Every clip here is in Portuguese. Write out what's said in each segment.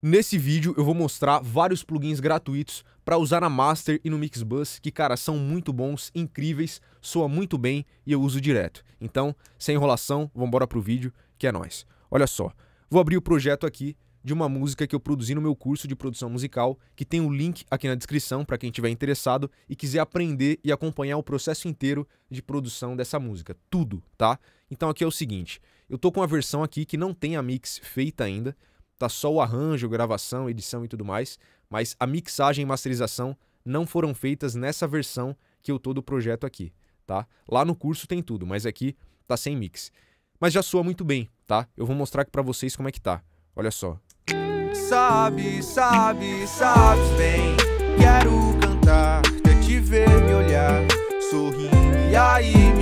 Nesse vídeo eu vou mostrar vários plugins gratuitos para usar na Master e no Mixbus, que cara, são muito bons, incríveis, soa muito bem e eu uso direto. Então, sem enrolação, vamos embora pro vídeo, que é nós. Olha só, vou abrir o projeto aqui de uma música que eu produzi no meu curso de produção musical, que tem o um link aqui na descrição para quem tiver interessado e quiser aprender e acompanhar o processo inteiro de produção dessa música, tudo, tá? Então aqui é o seguinte, eu tô com a versão aqui que não tem a mix feita ainda, tá só o arranjo, gravação, edição e tudo mais, mas a mixagem e masterização não foram feitas nessa versão que eu tô do projeto aqui, tá? Lá no curso tem tudo, mas aqui tá sem mix. Mas já soa muito bem, tá? Eu vou mostrar aqui para vocês como é que tá. Olha só. Sabe, sabe, bem, quero cantar, te ver me olhar, e aí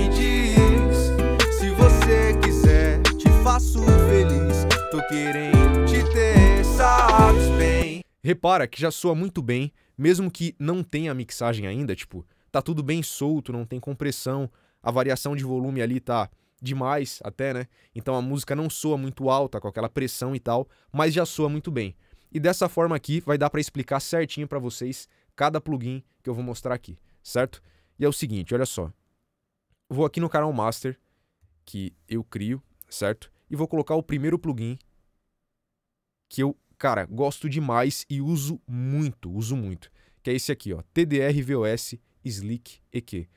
te ter, sabes bem. Repara que já soa muito bem, mesmo que não tenha mixagem ainda, tipo, tá tudo bem solto, não tem compressão, a variação de volume ali tá demais até, né? Então a música não soa muito alta, com aquela pressão e tal, mas já soa muito bem. E dessa forma aqui vai dar para explicar certinho para vocês cada plugin que eu vou mostrar aqui, certo? E é o seguinte, olha só. Vou aqui no canal master que eu crio, certo? E vou colocar o primeiro plugin que eu, cara, gosto demais e uso muito, uso muito, que é esse aqui, ó, TDR VOS Slick EQ.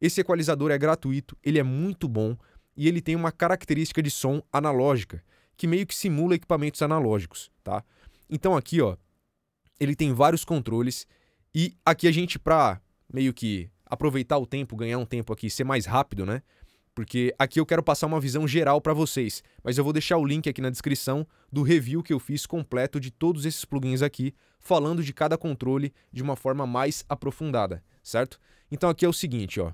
Esse equalizador é gratuito, ele é muito bom e ele tem uma característica de som analógica, que meio que simula equipamentos analógicos, tá? Então aqui, ó, ele tem vários controles e aqui a gente para meio que aproveitar o tempo, ganhar um tempo aqui, ser mais rápido, né? porque aqui eu quero passar uma visão geral para vocês, mas eu vou deixar o link aqui na descrição do review que eu fiz completo de todos esses plugins aqui, falando de cada controle de uma forma mais aprofundada, certo? Então aqui é o seguinte, ó.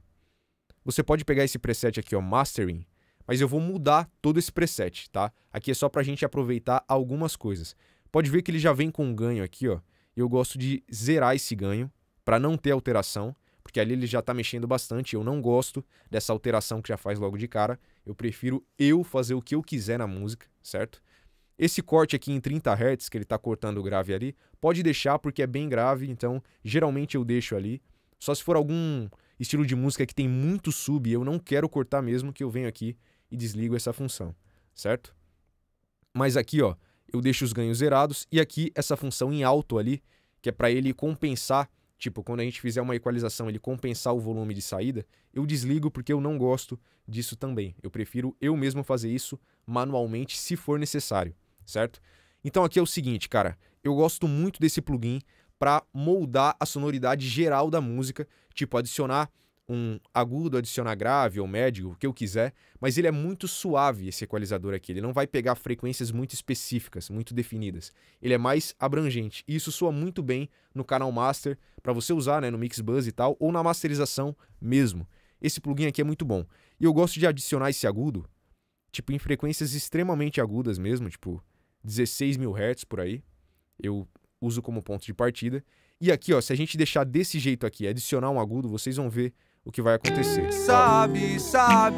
Você pode pegar esse preset aqui, ó, Mastering, mas eu vou mudar todo esse preset, tá? Aqui é só pra gente aproveitar algumas coisas. Pode ver que ele já vem com um ganho aqui, ó. Eu gosto de zerar esse ganho para não ter alteração porque ali ele já está mexendo bastante. Eu não gosto dessa alteração que já faz logo de cara. Eu prefiro eu fazer o que eu quiser na música, certo? Esse corte aqui em 30 Hz, que ele está cortando o grave ali, pode deixar porque é bem grave, então geralmente eu deixo ali. Só se for algum estilo de música que tem muito sub, eu não quero cortar mesmo, que eu venho aqui e desligo essa função, certo? Mas aqui, ó, eu deixo os ganhos zerados e aqui essa função em alto ali, que é para ele compensar Tipo, quando a gente fizer uma equalização, ele compensar o volume de saída, eu desligo porque eu não gosto disso também. Eu prefiro eu mesmo fazer isso manualmente se for necessário, certo? Então aqui é o seguinte, cara, eu gosto muito desse plugin para moldar a sonoridade geral da música, tipo adicionar um agudo adicionar grave ou médio, o que eu quiser, mas ele é muito suave esse equalizador aqui. Ele não vai pegar frequências muito específicas, muito definidas. Ele é mais abrangente. E isso soa muito bem no canal master para você usar, né, no mix buzz e tal, ou na masterização mesmo. Esse plugin aqui é muito bom. E eu gosto de adicionar esse agudo, tipo em frequências extremamente agudas mesmo, tipo 16 mil hertz por aí. Eu uso como ponto de partida. E aqui, ó, se a gente deixar desse jeito aqui, adicionar um agudo, vocês vão ver o que vai acontecer. Sabe, sabe,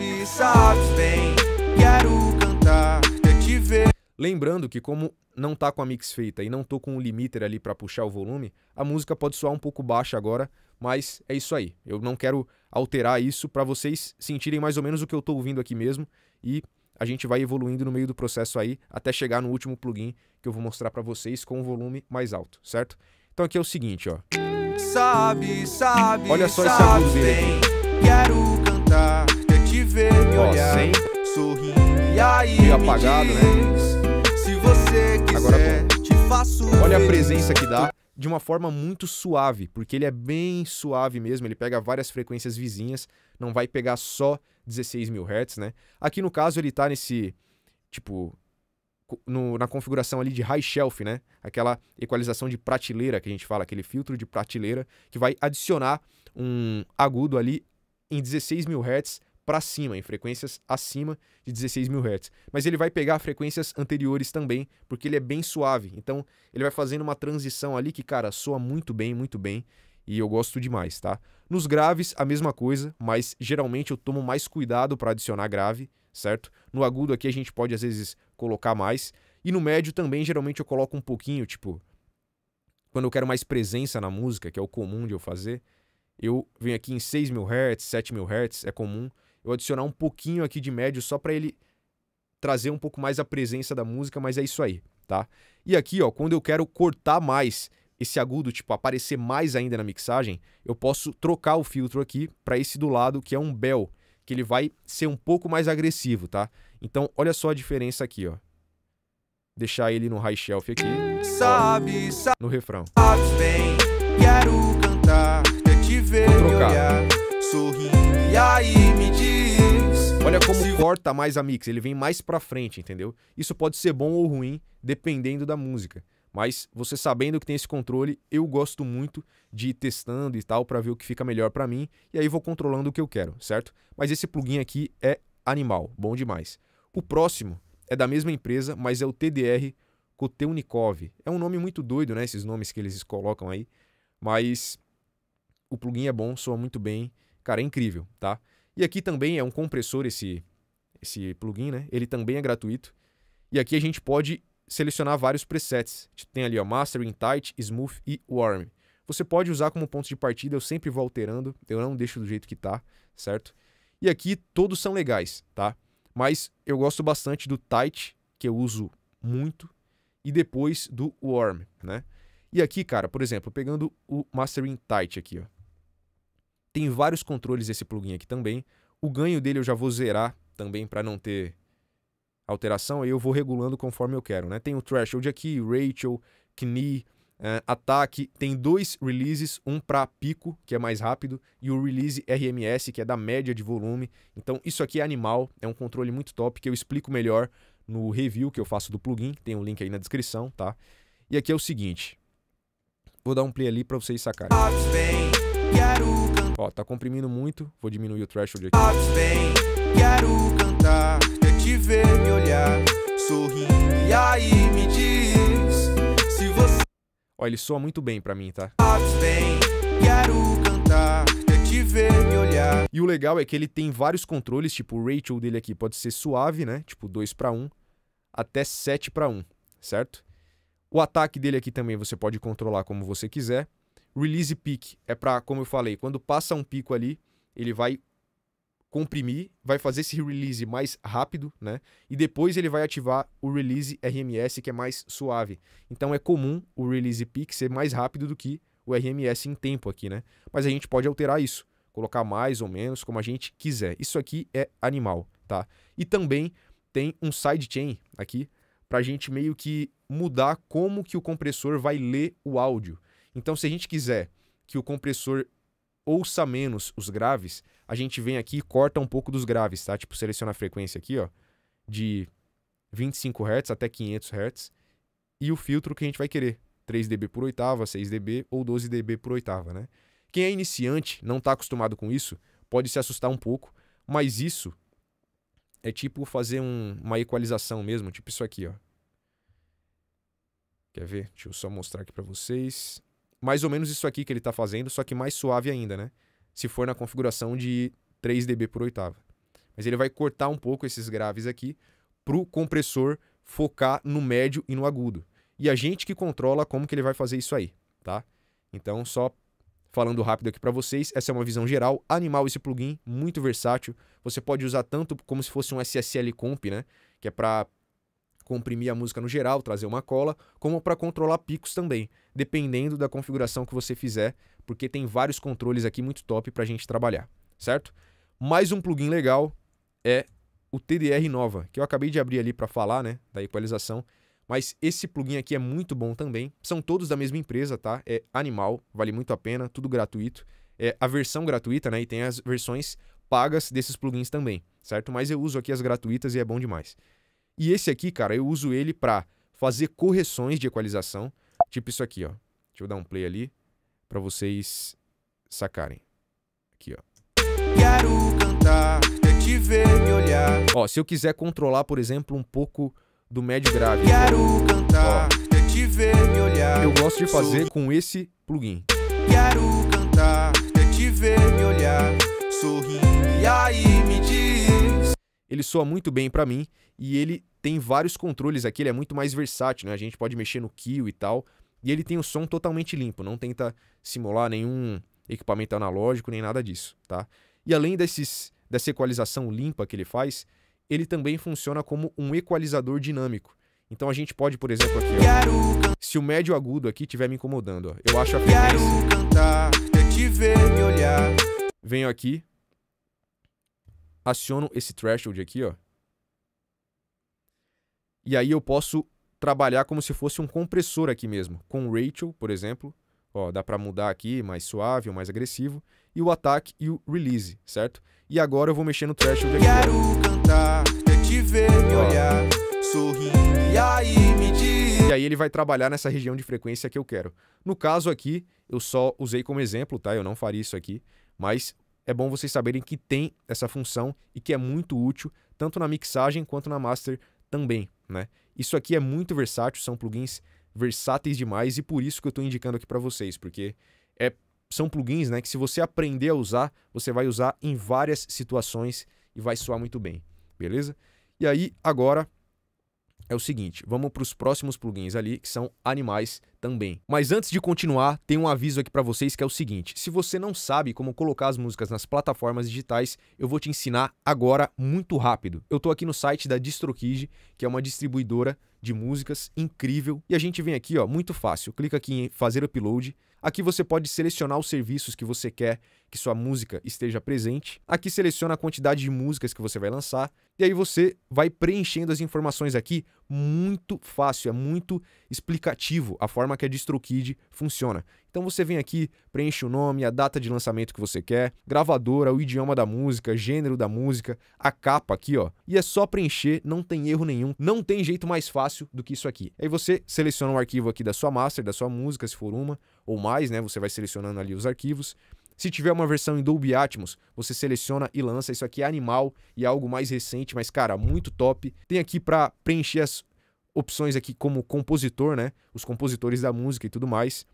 bem, quero cantar, te ver. Lembrando que como não tá com a mix feita e não tô com o um limiter ali para puxar o volume, a música pode soar um pouco baixa agora, mas é isso aí. Eu não quero alterar isso para vocês sentirem mais ou menos o que eu tô ouvindo aqui mesmo e a gente vai evoluindo no meio do processo aí até chegar no último plugin que eu vou mostrar para vocês com o volume mais alto, certo? Então aqui é o seguinte, ó. Sabe, sabe, Olha só sabe esse bem, Quero cantar, te ver me ó, olhar. Sem. Sorrindo, e aí Meio apagado, né? diz, né? Se você quiser, Agora, te faço Olha a presença que dá de uma forma muito suave, porque ele é bem suave mesmo, ele pega várias frequências vizinhas, não vai pegar só 16 mil Hz, né? Aqui no caso ele tá nesse, tipo, no, na configuração ali de high shelf, né? Aquela equalização de prateleira que a gente fala, aquele filtro de prateleira que vai adicionar um agudo ali em 16 mil Hz para cima, em frequências acima de 16 mil Hz. Mas ele vai pegar frequências anteriores também, porque ele é bem suave. Então, ele vai fazendo uma transição ali que, cara, soa muito bem, muito bem. E eu gosto demais, tá? Nos graves, a mesma coisa, mas geralmente eu tomo mais cuidado para adicionar grave, certo? No agudo aqui a gente pode às vezes colocar mais. E no médio também, geralmente, eu coloco um pouquinho, tipo, quando eu quero mais presença na música, que é o comum de eu fazer, eu venho aqui em 6 mil Hz, 7 mil Hz, é comum. Eu adicionar um pouquinho aqui de médio só para ele trazer um pouco mais a presença da música, mas é isso aí, tá? E aqui, ó, quando eu quero cortar mais esse agudo, tipo, aparecer mais ainda na mixagem, eu posso trocar o filtro aqui para esse do lado, que é um bell, que ele vai ser um pouco mais agressivo, tá? Então, olha só a diferença aqui, ó. Deixar ele no high shelf aqui. Sabe, sabe no refrão. bem, quero cantar, te ver Vou trocar. Olhar, sorrindo, e aí me diz. Olha como se... corta mais a mix, ele vem mais pra frente, entendeu? Isso pode ser bom ou ruim, dependendo da música. Mas você sabendo que tem esse controle, eu gosto muito de ir testando e tal para ver o que fica melhor para mim e aí vou controlando o que eu quero, certo? Mas esse plugin aqui é animal, bom demais. O próximo é da mesma empresa, mas é o TDR Kotelnikov É um nome muito doido, né? Esses nomes que eles colocam aí. Mas o plugin é bom, soa muito bem. Cara, é incrível, tá? E aqui também é um compressor esse, esse plugin, né? Ele também é gratuito. E aqui a gente pode selecionar vários presets. Tem ali, ó, Mastering, Tight, Smooth e Warm. Você pode usar como ponto de partida, eu sempre vou alterando, eu não deixo do jeito que tá, certo? E aqui todos são legais, tá? Mas eu gosto bastante do Tight, que eu uso muito, e depois do Warm, né? E aqui, cara, por exemplo, pegando o Mastering Tight aqui, ó. Tem vários controles esse plugin aqui também. O ganho dele eu já vou zerar também para não ter alteração, aí eu vou regulando conforme eu quero, né? Tem o Threshold aqui, Rachel, Knee, uh, é, Ataque, tem dois releases, um para pico, que é mais rápido, e o release RMS, que é da média de volume. Então isso aqui é animal, é um controle muito top, que eu explico melhor no review que eu faço do plugin, tem um link aí na descrição, tá? E aqui é o seguinte, vou dar um play ali para vocês sacarem. Ó, tá comprimindo muito, vou diminuir o threshold aqui ver me olhar sorrindo e aí me diz se você. Ó, ele soa muito bem pra mim, tá? Vem, quero cantar. E o legal é que ele tem vários controles, tipo o Rachel dele aqui pode ser suave, né? Tipo 2 para 1 até 7 para 1, certo? O ataque dele aqui também você pode controlar como você quiser. Release Peak é para, como eu falei, quando passa um pico ali, ele vai comprimir, vai fazer esse release mais rápido, né? E depois ele vai ativar o release RMS, que é mais suave. Então é comum o release peak ser mais rápido do que o RMS em tempo aqui, né? Mas a gente pode alterar isso, colocar mais ou menos como a gente quiser. Isso aqui é animal, tá? E também tem um sidechain aqui para a gente meio que mudar como que o compressor vai ler o áudio. Então se a gente quiser que o compressor ouça menos os graves, a gente vem aqui e corta um pouco dos graves, tá? Tipo, seleciona a frequência aqui, ó, de 25 Hz até 500 Hz e o filtro que a gente vai querer, 3 dB por oitava, 6 dB ou 12 dB por oitava, né? Quem é iniciante, não está acostumado com isso, pode se assustar um pouco, mas isso é tipo fazer um, uma equalização mesmo, tipo isso aqui, ó. Quer ver? Deixa eu só mostrar aqui para vocês mais ou menos isso aqui que ele está fazendo, só que mais suave ainda, né? Se for na configuração de 3 dB por oitava. Mas ele vai cortar um pouco esses graves aqui para o compressor focar no médio e no agudo. E a gente que controla como que ele vai fazer isso aí, tá? Então, só falando rápido aqui para vocês, essa é uma visão geral. Animal esse plugin, muito versátil. Você pode usar tanto como se fosse um SSL Comp, né? Que é para comprimir a música no geral, trazer uma cola, como para controlar picos também, dependendo da configuração que você fizer, porque tem vários controles aqui muito top para a gente trabalhar, certo? Mais um plugin legal é o TDR Nova, que eu acabei de abrir ali para falar, né, da equalização, mas esse plugin aqui é muito bom também. São todos da mesma empresa, tá? É animal, vale muito a pena, tudo gratuito. É a versão gratuita, né? E tem as versões pagas desses plugins também, certo? Mas eu uso aqui as gratuitas e é bom demais. E esse aqui, cara, eu uso ele para fazer correções de equalização, tipo isso aqui, ó. Deixa eu dar um play ali para vocês sacarem. Aqui, ó. Quero cantar, te ver me olhar. Ó, se eu quiser controlar, por exemplo, um pouco do médio grave. Quero cantar, ó. te ver me olhar. Eu gosto de fazer com esse plugin. Quero cantar, até te ver me olhar. Sorrindo e aí me ele soa muito bem para mim e ele tem vários controles aqui, ele é muito mais versátil, né? A gente pode mexer no kill e tal. E ele tem o som totalmente limpo, não tenta simular nenhum equipamento analógico nem nada disso, tá? E além desses, dessa equalização limpa que ele faz, ele também funciona como um equalizador dinâmico. Então a gente pode, por exemplo, aqui, ó, se o médio agudo aqui estiver me incomodando, ó, eu acho a frequência. Venho aqui, aciono esse threshold aqui, ó. E aí eu posso trabalhar como se fosse um compressor aqui mesmo, com Rachel, por exemplo. Ó, dá para mudar aqui, mais suave ou mais agressivo. E o ataque e o release, certo? E agora eu vou mexer no threshold aqui. Quero cantar, te ver, me olhar, sorrindo, e aí me E aí ele vai trabalhar nessa região de frequência que eu quero. No caso aqui, eu só usei como exemplo, tá? Eu não faria isso aqui. Mas é bom vocês saberem que tem essa função e que é muito útil, tanto na mixagem quanto na master também, né? Isso aqui é muito versátil, são plugins versáteis demais e por isso que eu estou indicando aqui para vocês, porque é, são plugins né, que se você aprender a usar, você vai usar em várias situações e vai soar muito bem, beleza? E aí, agora, é o seguinte, vamos para os próximos plugins ali, que são animais também. Mas antes de continuar, tem um aviso aqui para vocês que é o seguinte, se você não sabe como colocar as músicas nas plataformas digitais, eu vou te ensinar agora muito rápido. Eu estou aqui no site da DistroKid, que é uma distribuidora de músicas incrível, e a gente vem aqui, ó, muito fácil. Clica aqui em fazer upload, Aqui você pode selecionar os serviços que você quer que sua música esteja presente. Aqui seleciona a quantidade de músicas que você vai lançar. E aí você vai preenchendo as informações aqui muito fácil, é muito explicativo a forma que a DistroKid funciona. Então você vem aqui, preenche o nome, a data de lançamento que você quer, gravadora, o idioma da música, gênero da música, a capa aqui, ó. E é só preencher, não tem erro nenhum, não tem jeito mais fácil do que isso aqui. Aí você seleciona um arquivo aqui da sua master, da sua música, se for uma ou mais, né? Você vai selecionando ali os arquivos. Se tiver uma versão em Dolby Atmos, você seleciona e lança. Isso aqui é animal e é algo mais recente, mas cara, muito top. Tem aqui para preencher as opções aqui como compositor, né? Os compositores da música e tudo mais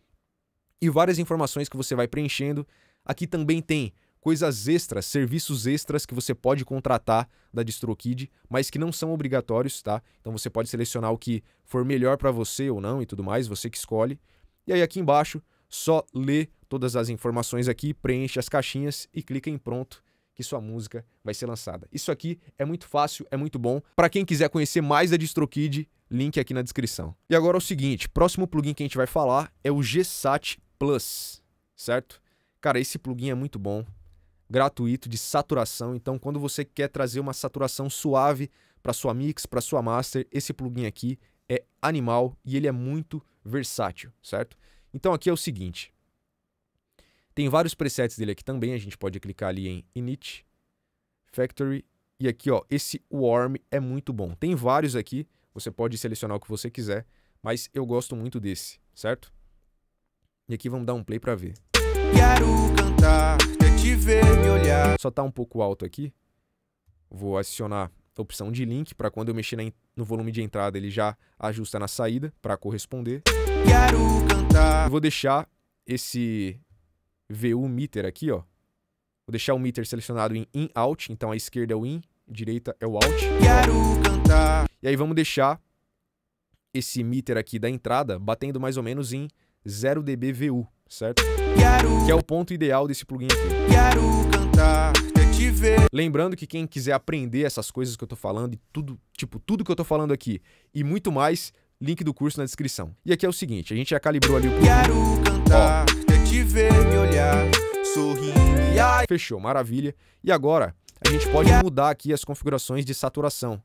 e várias informações que você vai preenchendo. Aqui também tem coisas extras, serviços extras que você pode contratar da DistroKid, mas que não são obrigatórios, tá? Então você pode selecionar o que for melhor para você ou não e tudo mais, você que escolhe. E aí aqui embaixo, só lê todas as informações aqui, preenche as caixinhas e clica em pronto que sua música vai ser lançada. Isso aqui é muito fácil, é muito bom. Para quem quiser conhecer mais da DistroKid, link aqui na descrição. E agora é o seguinte, próximo plugin que a gente vai falar é o GSAT Plus, certo? Cara, esse plugin é muito bom, gratuito, de saturação. Então, quando você quer trazer uma saturação suave para sua mix, para sua master, esse plugin aqui é animal e ele é muito versátil, certo? Então, aqui é o seguinte. Tem vários presets dele aqui também, a gente pode clicar ali em Init, Factory, e aqui ó, esse Warm é muito bom. Tem vários aqui, você pode selecionar o que você quiser, mas eu gosto muito desse, certo? E aqui vamos dar um play para ver. Quero cantar, te ver me olhar. Só tá um pouco alto aqui. Vou adicionar a opção de link para quando eu mexer no volume de entrada ele já ajusta na saída para corresponder. Quero cantar. Eu vou deixar esse VU meter aqui, ó. Vou deixar o meter selecionado em in out, então a esquerda é o in, direita é o out. Quero cantar. E aí vamos deixar esse meter aqui da entrada batendo mais ou menos em 0dBVU, certo? Quero que é o ponto ideal desse plugin aqui. Quero cantar, te ver. Lembrando que quem quiser aprender essas coisas que eu tô falando e tudo, tipo, tudo que eu tô falando aqui e muito mais, link do curso na descrição. E aqui é o seguinte, a gente já calibrou ali o plugin. Quero cantar, te ver, me olhar, sorrir. Ai... Fechou, maravilha. E agora a gente pode mudar aqui as configurações de saturação.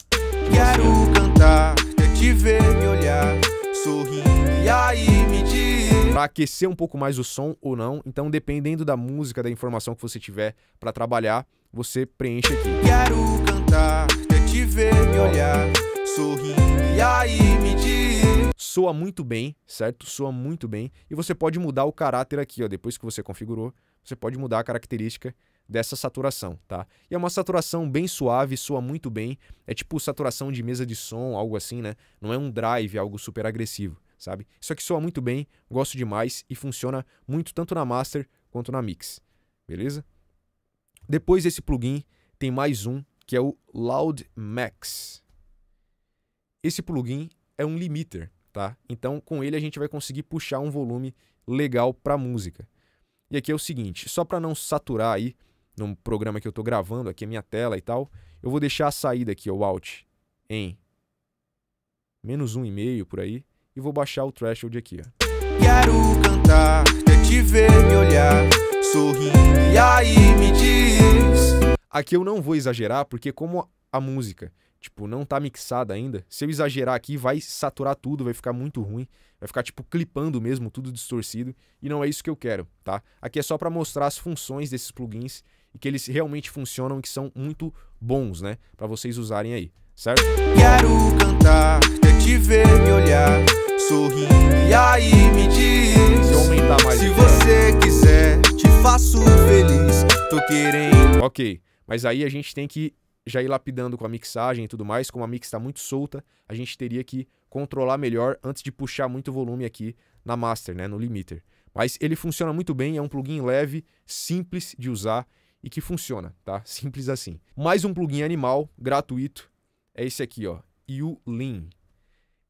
Quero cantar, te ver, me olhar sorrindo. E aí, me diz. Pra aquecer um pouco mais o som ou não, então dependendo da música, da informação que você tiver para trabalhar, você preenche aqui. Quero cantar, quer te ver, me olhar, sorrindo. E aí, me diz. Soa muito bem, certo? Soa muito bem. E você pode mudar o caráter aqui, ó. Depois que você configurou, você pode mudar a característica dessa saturação, tá? E é uma saturação bem suave, soa muito bem. É tipo saturação de mesa de som, algo assim, né? Não é um drive, algo super agressivo, sabe? Isso aqui soa muito bem, gosto demais e funciona muito tanto na master quanto na mix, beleza? Depois desse plugin, tem mais um, que é o Loud Max. Esse plugin é um limiter, tá? Então, com ele a gente vai conseguir puxar um volume legal para música. E aqui é o seguinte, só para não saturar aí, num programa que eu estou gravando aqui, a minha tela e tal, eu vou deixar a saída aqui, ó, o Alt, em menos um e meio por aí, e vou baixar o threshold aqui, ó. Quero cantar, te ver me olhar, sorrindo, e aí me diz. Aqui eu não vou exagerar, porque como a música, tipo, não tá mixada ainda, se eu exagerar aqui, vai saturar tudo, vai ficar muito ruim, vai ficar, tipo, clipando mesmo, tudo distorcido, e não é isso que eu quero, tá? Aqui é só para mostrar as funções desses plugins e que eles realmente funcionam e que são muito bons, né? Para vocês usarem aí, certo? Quero cantar, quer te ver me olhar, sorrindo e aí me diz. Se aumentar mais. Se você quiser, te faço feliz, tô querendo. Ok, mas aí a gente tem que já ir lapidando com a mixagem e tudo mais, como a mix está muito solta, a gente teria que controlar melhor antes de puxar muito volume aqui na master, né, no limiter. Mas ele funciona muito bem, é um plugin leve, simples de usar e que funciona, tá? Simples assim. Mais um plugin animal gratuito é esse aqui, ó, uLean.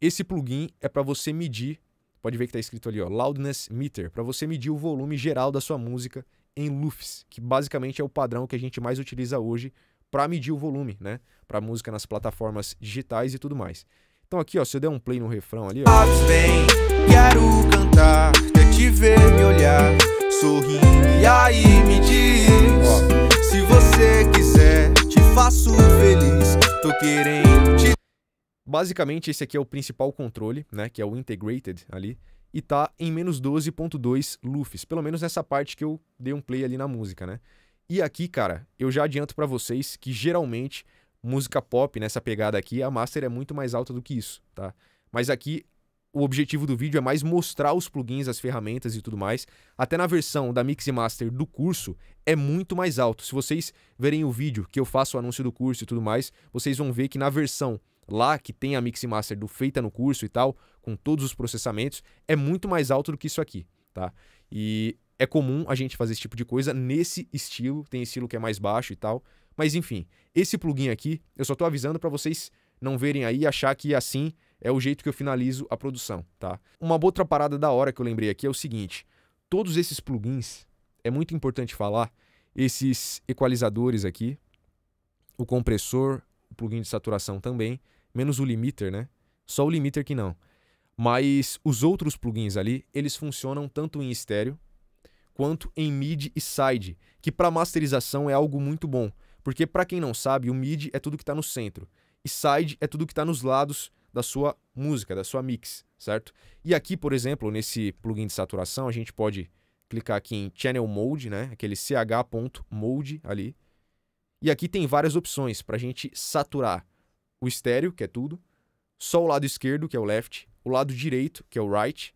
Esse plugin é para você medir, pode ver que está escrito ali, ó, loudness meter, para você medir o volume geral da sua música em lufs, que basicamente é o padrão que a gente mais utiliza hoje para medir o volume, né, para música nas plataformas digitais e tudo mais. Então aqui, ó, se eu der um play no refrão ali, ó, te ver me olhar sorrindo e aí me diz se você quiser te faço feliz tô querendo te Basicamente esse aqui é o principal controle, né, que é o integrated ali, e tá em menos 12.2 lufs, pelo menos nessa parte que eu dei um play ali na música, né? E aqui, cara, eu já adianto para vocês que geralmente música pop nessa pegada aqui, a master é muito mais alta do que isso, tá? Mas aqui o objetivo do vídeo é mais mostrar os plugins, as ferramentas e tudo mais. Até na versão da Mix Master do curso é muito mais alto. Se vocês verem o vídeo que eu faço o anúncio do curso e tudo mais, vocês vão ver que na versão lá que tem a Mix Master do feita no curso e tal, com todos os processamentos, é muito mais alto do que isso aqui, tá? E é comum a gente fazer esse tipo de coisa nesse estilo, tem estilo que é mais baixo e tal, mas enfim, esse plugin aqui, eu só tô avisando para vocês não verem aí e achar que assim é o jeito que eu finalizo a produção, tá? Uma outra parada da hora que eu lembrei aqui é o seguinte: todos esses plugins, é muito importante falar, esses equalizadores aqui, o compressor, o plugin de saturação também, menos o limiter, né? Só o limiter que não. Mas os outros plugins ali, eles funcionam tanto em estéreo quanto em mid e side, que para masterização é algo muito bom, porque para quem não sabe, o mid é tudo que está no centro e side é tudo que está nos lados da sua música, da sua mix, certo? E aqui, por exemplo, nesse plugin de saturação, a gente pode clicar aqui em Channel Mode, né? Aquele ch.mode ali. E aqui tem várias opções para a gente saturar o estéreo, que é tudo, só o lado esquerdo, que é o left, o lado direito, que é o right,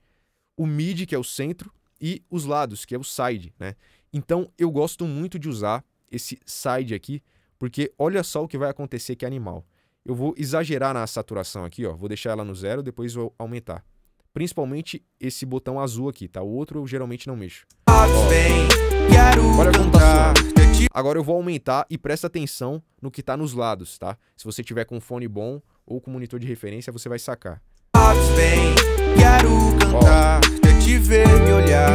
o mid, que é o centro, e os lados, que é o side, né? Então, eu gosto muito de usar esse side aqui, porque olha só o que vai acontecer que é animal. Eu vou exagerar na saturação aqui, ó. Vou deixar ela no zero, depois vou aumentar. Principalmente esse botão azul aqui, tá? O outro eu geralmente não mexo. Agora eu vou aumentar e presta atenção no que tá nos lados, tá? Se você tiver com fone bom ou com monitor de referência, você vai sacar. Vem, quero cantar, te ver me olhar,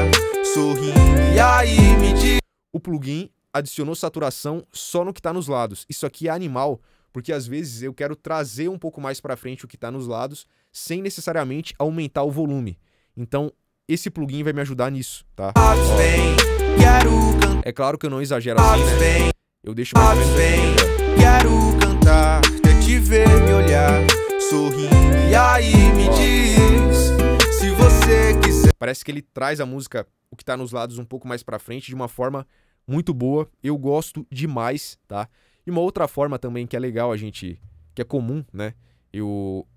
sorrindo e aí me diz. O plugin adicionou saturação só no que tá nos lados. Isso aqui é animal, porque às vezes eu quero trazer um pouco mais para frente o que está nos lados, sem necessariamente aumentar o volume. Então, esse plugin vai me ajudar nisso, tá? É claro que eu não exagero assim, né? Eu deixo mais ou menos assim, né? Quero cantar, te ver me olhar, sorrindo, e aí me diz se você quiser. Parece que ele traz a música, o que tá nos lados, um pouco mais pra frente, de uma forma muito boa. Eu gosto demais, tá? E uma outra forma também que é legal a gente, que é comum, né, eu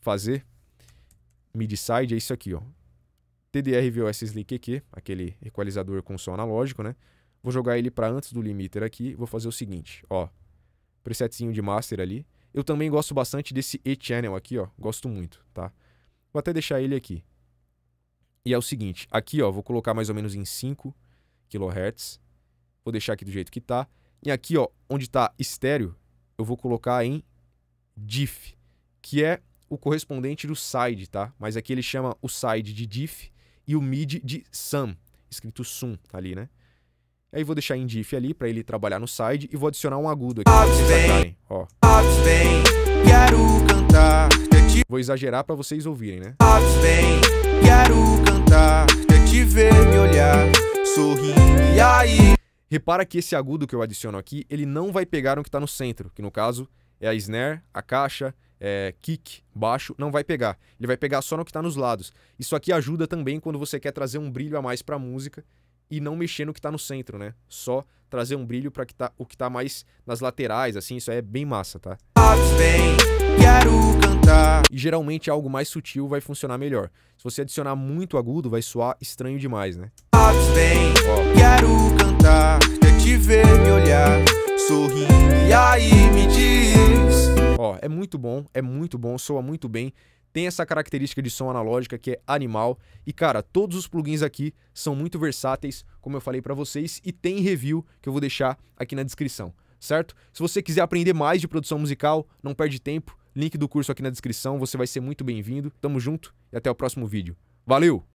fazer mid-side é isso aqui, ó. TDR VOS Slick aquele equalizador com som analógico, né? Vou jogar ele para antes do limiter aqui, vou fazer o seguinte, ó. Presetzinho de master ali. Eu também gosto bastante desse E-channel aqui, ó. Gosto muito, tá? Vou até deixar ele aqui. E é o seguinte, aqui, ó, vou colocar mais ou menos em 5 kHz. Vou deixar aqui do jeito que tá. E aqui, ó, onde está estéreo, eu vou colocar em diff, que é o correspondente do side, tá? Mas aqui ele chama o side de diff e o mid de sum, escrito sum tá ali, né? Aí vou deixar em diff ali para ele trabalhar no side e vou adicionar um agudo aqui. Vocês ó. quero cantar, te... Vou exagerar para vocês ouvirem, né? Vem, quero cantar, te ver me olhar, e aí. Repara que esse agudo que eu adiciono aqui, ele não vai pegar o que está no centro, que no caso é a snare, a caixa, é, kick, baixo, não vai pegar. Ele vai pegar só no que está nos lados. Isso aqui ajuda também quando você quer trazer um brilho a mais para a música e não mexer no que está no centro, né? Só trazer um brilho para tá, o que está mais nas laterais, assim, isso aí é bem massa, tá? E geralmente algo mais sutil vai funcionar melhor. Se você adicionar muito agudo, vai soar estranho demais, né? Ó te ver me olhar, sorrindo e aí me diz. Ó, é muito bom, é muito bom, soa muito bem. Tem essa característica de som analógica que é animal. E cara, todos os plugins aqui são muito versáteis, como eu falei para vocês, e tem review que eu vou deixar aqui na descrição, certo? Se você quiser aprender mais de produção musical, não perde tempo. Link do curso aqui na descrição, você vai ser muito bem-vindo. Tamo junto e até o próximo vídeo. Valeu!